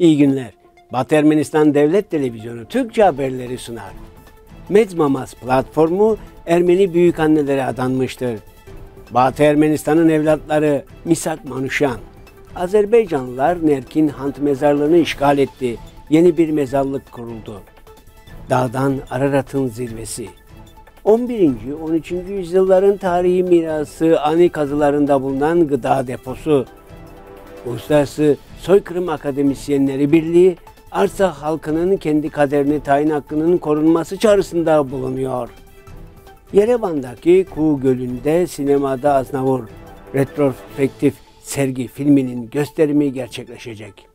İyi günler. Batı Ermenistan Devlet Televizyonu Türkçe haberleri sunar. Medmamas platformu Ermeni büyükannelere adanmıştır. Batı Ermenistan'ın evlatları Misak Manuşyan, Azerbaycanlılar Nerkin Hant mezarlığını işgal etti. Yeni bir mezarlık kuruldu. Dağdan Ararat'ın zirvesi. 11. 13. yüzyılların tarihi mirası ani kazılarında bulunan gıda deposu. Uluslararası Soykırım Akademisyenleri Birliği Arsa halkının kendi kaderini tayin hakkının korunması çağrısında bulunuyor. Yerevan'daki Kuğu Gölü'nde sinemada Aznavur retrospektif sergi filminin gösterimi gerçekleşecek.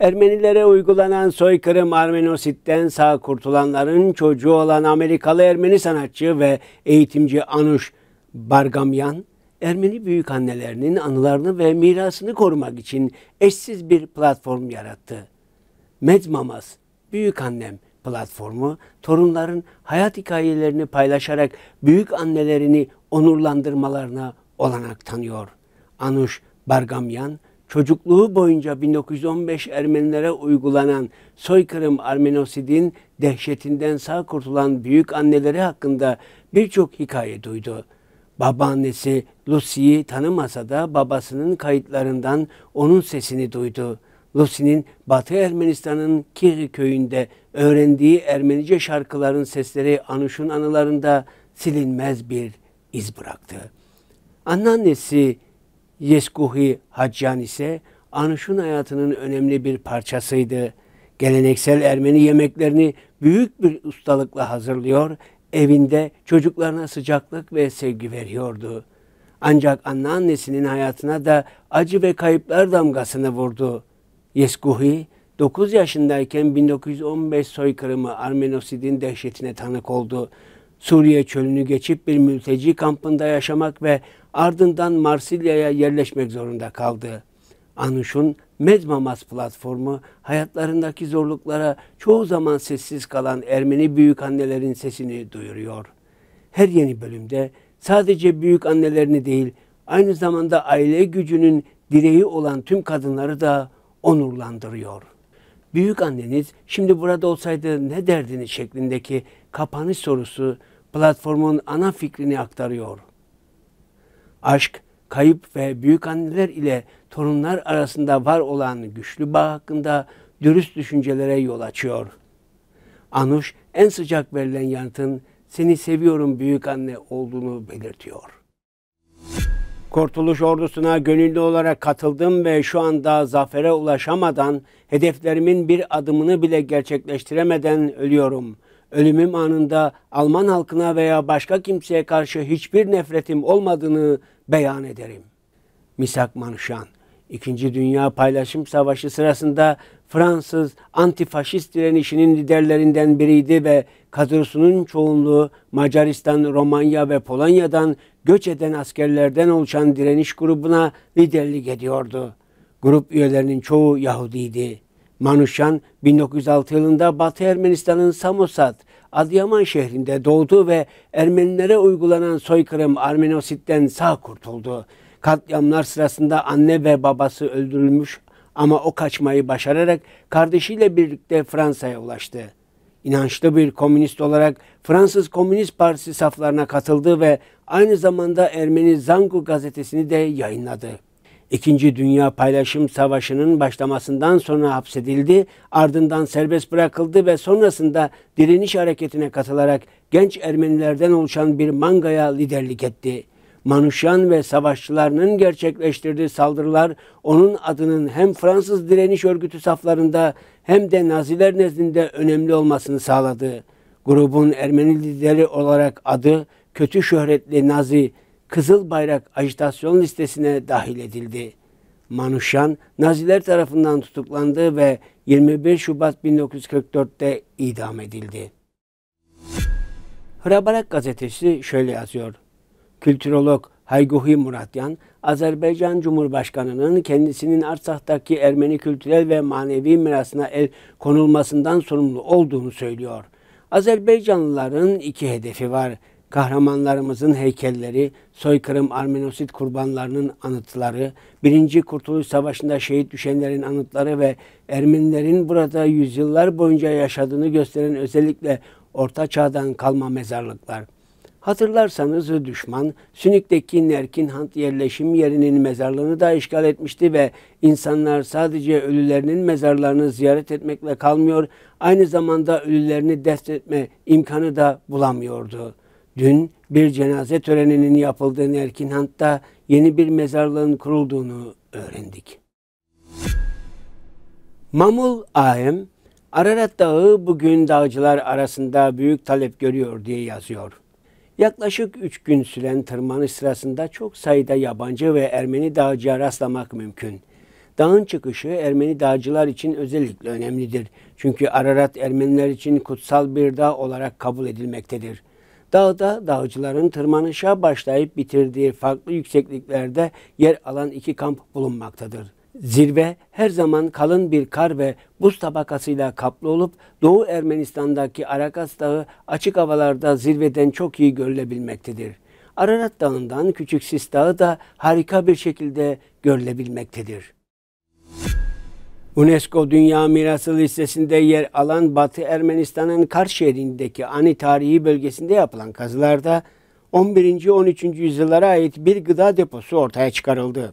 Ermenilere uygulanan soykırım Armenosit'ten sağ kurtulanların çocuğu olan Amerikalı Ermeni sanatçı ve eğitimci Anuş Bargamyan, Ermeni büyük annelerinin anılarını ve mirasını korumak için eşsiz bir platform yarattı. Medmamas, Annem platformu torunların hayat hikayelerini paylaşarak büyük annelerini onurlandırmalarına olanak tanıyor. Anuş Bargamyan, çocukluğu boyunca 1915 Ermenilere uygulanan soykırım Armenosid'in dehşetinden sağ kurtulan büyük anneleri hakkında birçok hikaye duydu. Babaannesi Lucy'yi tanımasa da babasının kayıtlarından onun sesini duydu. Lucy'nin Batı Ermenistan'ın Kiri köyünde öğrendiği Ermenice şarkıların sesleri Anuş'un anılarında silinmez bir iz bıraktı. Anneannesi Yeskuhi Haccan ise Anuş'un hayatının önemli bir parçasıydı. Geleneksel Ermeni yemeklerini büyük bir ustalıkla hazırlıyor, evinde çocuklarına sıcaklık ve sevgi veriyordu. Ancak anneannesinin hayatına da acı ve kayıplar damgasını vurdu. Yeskuhi 9 yaşındayken 1915 soykırımı Armenosid'in dehşetine tanık oldu. Suriye çölünü geçip bir mülteci kampında yaşamak ve ardından Marsilya'ya yerleşmek zorunda kaldı. Anuş'un Medmamas platformu hayatlarındaki zorluklara çoğu zaman sessiz kalan Ermeni büyük annelerin sesini duyuruyor. Her yeni bölümde sadece büyük annelerini değil, aynı zamanda aile gücünün direği olan tüm kadınları da onurlandırıyor. Büyük anneniz şimdi burada olsaydı ne derdini şeklindeki kapanış sorusu platformun ana fikrini aktarıyor. Aşk, kayıp ve büyük anneler ile torunlar arasında var olan güçlü bağ hakkında dürüst düşüncelere yol açıyor. Anuş en sıcak verilen yanıtın seni seviyorum büyük anne olduğunu belirtiyor. Kurtuluş ordusuna gönüllü olarak katıldım ve şu anda zafere ulaşamadan, hedeflerimin bir adımını bile gerçekleştiremeden ölüyorum. Ölümüm anında Alman halkına veya başka kimseye karşı hiçbir nefretim olmadığını beyan ederim. Misak Manuşan İkinci Dünya Paylaşım Savaşı sırasında Fransız antifaşist direnişinin liderlerinden biriydi ve kadrosunun çoğunluğu Macaristan, Romanya ve Polonya'dan göç eden askerlerden oluşan direniş grubuna liderlik ediyordu. Grup üyelerinin çoğu Yahudiydi. Manuşyan 1906 yılında Batı Ermenistan'ın Samosat, Adıyaman şehrinde doğdu ve Ermenilere uygulanan soykırım Armenosit'ten sağ kurtuldu. Katliamlar sırasında anne ve babası öldürülmüş ama o kaçmayı başararak kardeşiyle birlikte Fransa'ya ulaştı. İnançlı bir komünist olarak Fransız Komünist Partisi saflarına katıldı ve aynı zamanda Ermeni Zangu gazetesini de yayınladı. İkinci Dünya Paylaşım Savaşı'nın başlamasından sonra hapsedildi, ardından serbest bırakıldı ve sonrasında direniş hareketine katılarak genç Ermenilerden oluşan bir mangaya liderlik etti. Manuşan ve savaşçılarının gerçekleştirdiği saldırılar onun adının hem Fransız direniş örgütü saflarında hem de Naziler nezdinde önemli olmasını sağladı. Grubun Ermeni lideri olarak adı kötü şöhretli Nazi Kızıl Bayrak ajitasyon listesine dahil edildi. Manuşan Naziler tarafından tutuklandı ve 21 Şubat 1944'te idam edildi. Hrabarak gazetesi şöyle yazıyor kültürolog Hayguhi Muratyan, Azerbaycan Cumhurbaşkanı'nın kendisinin Arsah'taki Ermeni kültürel ve manevi mirasına el konulmasından sorumlu olduğunu söylüyor. Azerbaycanlıların iki hedefi var. Kahramanlarımızın heykelleri, soykırım Armenosit kurbanlarının anıtları, Birinci Kurtuluş Savaşı'nda şehit düşenlerin anıtları ve Ermenilerin burada yüzyıllar boyunca yaşadığını gösteren özellikle Orta Çağ'dan kalma mezarlıklar. Hatırlarsanız düşman Sünik'teki Nerkin yerleşim yerinin mezarlığını da işgal etmişti ve insanlar sadece ölülerinin mezarlarını ziyaret etmekle kalmıyor, aynı zamanda ölülerini defnetme imkanı da bulamıyordu. Dün bir cenaze töreninin yapıldığı Nerkin yeni bir mezarlığın kurulduğunu öğrendik. Mamul Ahem, Ararat Dağı bugün dağcılar arasında büyük talep görüyor diye yazıyor. Yaklaşık 3 gün süren tırmanış sırasında çok sayıda yabancı ve Ermeni dağcıya rastlamak mümkün. Dağın çıkışı Ermeni dağcılar için özellikle önemlidir. Çünkü Ararat Ermeniler için kutsal bir dağ olarak kabul edilmektedir. Dağda dağcıların tırmanışa başlayıp bitirdiği farklı yüksekliklerde yer alan iki kamp bulunmaktadır. Zirve her zaman kalın bir kar ve buz tabakasıyla kaplı olup Doğu Ermenistan'daki Arakas Dağı açık havalarda zirveden çok iyi görülebilmektedir. Ararat Dağı'ndan Küçük Sis Dağı da harika bir şekilde görülebilmektedir. UNESCO Dünya Mirası listesinde yer alan Batı Ermenistan'ın Karşehir'indeki Ani Tarihi Bölgesi'nde yapılan kazılarda 11. 13. yüzyıllara ait bir gıda deposu ortaya çıkarıldı.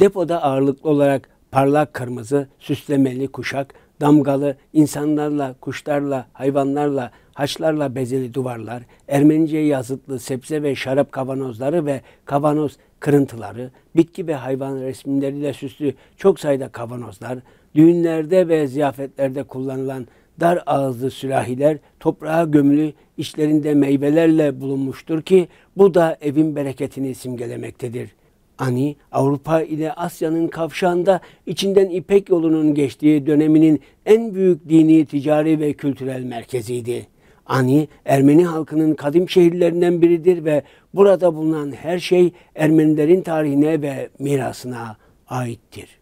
Depoda ağırlıklı olarak parlak kırmızı, süslemeli kuşak, damgalı, insanlarla, kuşlarla, hayvanlarla, haçlarla bezeli duvarlar, Ermenice yazıtlı sebze ve şarap kavanozları ve kavanoz kırıntıları, bitki ve hayvan resimleriyle süslü çok sayıda kavanozlar, düğünlerde ve ziyafetlerde kullanılan dar ağızlı sürahiler toprağa gömülü içlerinde meyvelerle bulunmuştur ki bu da evin bereketini simgelemektedir. Ani Avrupa ile Asya'nın kavşağında içinden İpek yolunun geçtiği döneminin en büyük dini, ticari ve kültürel merkeziydi. Ani Ermeni halkının kadim şehirlerinden biridir ve burada bulunan her şey Ermenilerin tarihine ve mirasına aittir.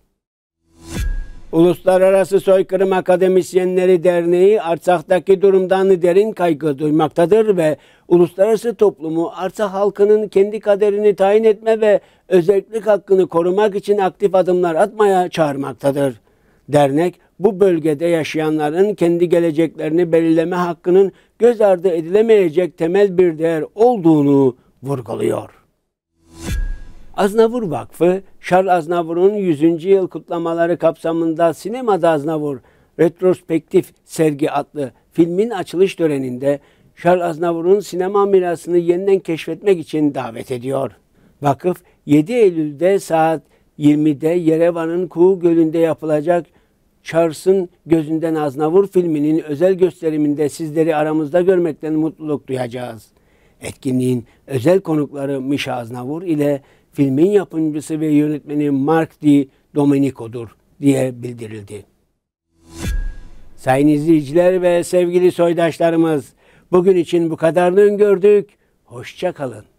Uluslararası Soykırım Akademisyenleri Derneği Arçak'taki durumdan derin kaygı duymaktadır ve uluslararası toplumu Arçak halkının kendi kaderini tayin etme ve özellik hakkını korumak için aktif adımlar atmaya çağırmaktadır. Dernek bu bölgede yaşayanların kendi geleceklerini belirleme hakkının göz ardı edilemeyecek temel bir değer olduğunu vurguluyor. Aznavur Vakfı, Charles Aznavur'un 100. yıl kutlamaları kapsamında Sinemada Aznavur Retrospektif Sergi adlı filmin açılış töreninde Charles Aznavur'un sinema mirasını yeniden keşfetmek için davet ediyor. Vakıf 7 Eylül'de saat 20'de Yerevan'ın Kuğu Gölü'nde yapılacak Charles'ın Gözünden Aznavur filminin özel gösteriminde sizleri aramızda görmekten mutluluk duyacağız. Etkinliğin özel konukları Mişa Aznavur ile Filmin yapımcısı ve yönetmeni Mark Di Domenico'dur diye bildirildi. Sayın izleyiciler ve sevgili soydaşlarımız, bugün için bu kadarını gördük. Hoşça kalın.